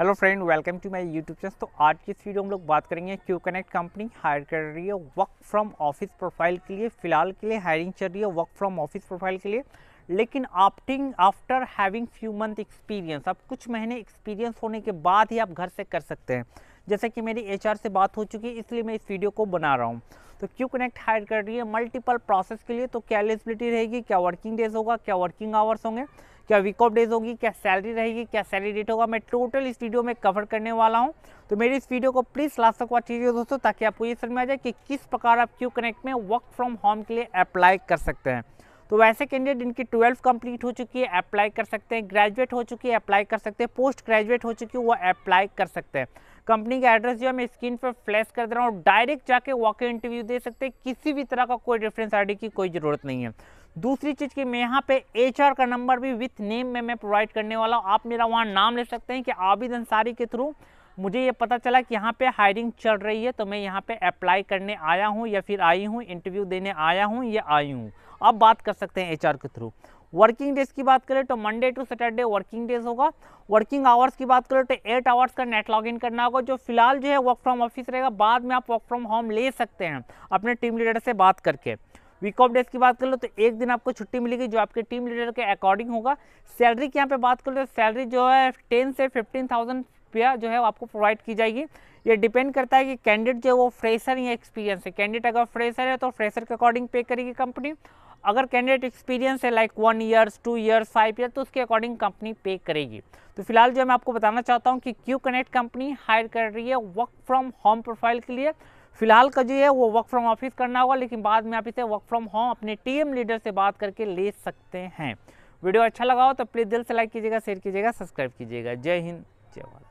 hello friend welcome to my YouTube channel तो आज की इस वीडियो हम लोग बात करेंगे क्यू कनेक्ट कंपनी हायर कर रही है वर्क फ्रॉम ऑफिस प्रोफाइल के लिए फिलहाल के लिए हायरिंग चल रही है वर्क फ्रॉम ऑफिस प्रोफाइल के लिए लेकिन आफ्टिंग after having few month experience आप कुछ महीने एक्सपीरियंस होने के बाद ही आप घर से कर सकते हैं जैसे कि मेरी एच से बात हो चुकी है इसलिए मैं इस वीडियो को बना रहा हूँ तो क्यू कनेक्ट हायर कर रही है मल्टीपल प्रोसेस के लिए तो क्या एलिजिबिलिटी रहेगी क्या वर्किंग डेज होगा क्या वर्किंग आवर्स होंगे क्या वीक ऑफ डेज होगी क्या सैलरी रहेगी क्या सैलरी डेट होगा मैं टोटल इस वीडियो में कवर करने वाला हूँ तो मेरी इस वीडियो को प्लीज़ लास्ट तक वॉच कीजिए दोस्तों ताकि आपको ये समझ में आ जाए कि किस प्रकार आप क्यू कनेक्ट में वर्क फ्रॉम होम के लिए अप्लाई कर सकते हैं तो वैसे कैंडिडेट इनकी ट्वेल्व कंप्लीट हो चुकी है अप्लाई कर सकते हैं ग्रेजुएट हो चुकी है अप्लाई कर सकते हैं पोस्ट ग्रेजुएट हो चुकी है वो अप्लाई कर सकते हैं कंपनी का एड्रेस जो है मैं स्क्रीन पर फ्लैश कर दे रहा हूँ डायरेक्ट जाके वॉक इंटरव्यू दे सकते हैं किसी भी तरह का कोई रेफरेंस आईडी की कोई ज़रूरत नहीं है दूसरी चीज़ कि मैं यहाँ पे एच का नंबर भी विथ नेम में मैं प्रोवाइड करने वाला हूँ आप मेरा वहाँ नाम ले सकते हैं कि आबिद अंसारी के थ्रू मुझे ये पता चला कि यहाँ पे हायरिंग चल रही है तो मैं यहाँ पे अप्लाई करने आया हूँ या फिर आई हूँ इंटरव्यू देने आया हूँ या आई हूँ आप बात कर सकते हैं एचआर के थ्रू वर्किंग डेज की बात करें तो Monday to Saturday working days होगा वर्किंग आवर्स की बात करें तो एट आवर्स का नेट लॉगिन करना होगा जो फिलहाल जो है वर्क फ्रॉम ऑफिस रहेगा बाद में आप वर्क फ्रॉम होम ले सकते हैं अपने टीम लीडर से बात करके वीक ऑफ डेज की बात कर लो तो एक दिन आपको छुट्टी मिलेगी जो आपके टीम लीडर के अकॉर्डिंग होगा सैलरी की यहाँ पे बात कर लो सैलरी तो जो है टेन से फिफ्टीन थाउजेंड रुपया जो है आपको प्रोवाइड की जाएगी ये डिपेंड करता है कि कैंडिडेट जो है वो फ्रेशर या एक्सपीरियंस है कैंडिडेट अगर फ्रेशर है तो फ्रेशर के अकॉर्डिंग पे करेगी कंपनी अगर कैंडिडेट एक्सपीरियंस है like one years two years five year तो उसके अकॉर्डिंग कंपनी पे करेगी तो फिलहाल जो मैं आपको बताना चाहता हूँ कि क्यू कनेक्ट कंपनी हायर कर रही है वर्क फ्रॉम होम प्रोफाइल के लिए फिलहाल का जो है वो वर्क फ्रॉम ऑफिस करना होगा लेकिन बाद में आप इसे वर्क फ्रॉम होम अपने टीम लीडर से बात करके ले सकते हैं वीडियो अच्छा लगा हो तो प्लीज़ दिल से लाइक कीजिएगा शेयर कीजिएगा सब्सक्राइब कीजिएगा जय हिंद जय भारत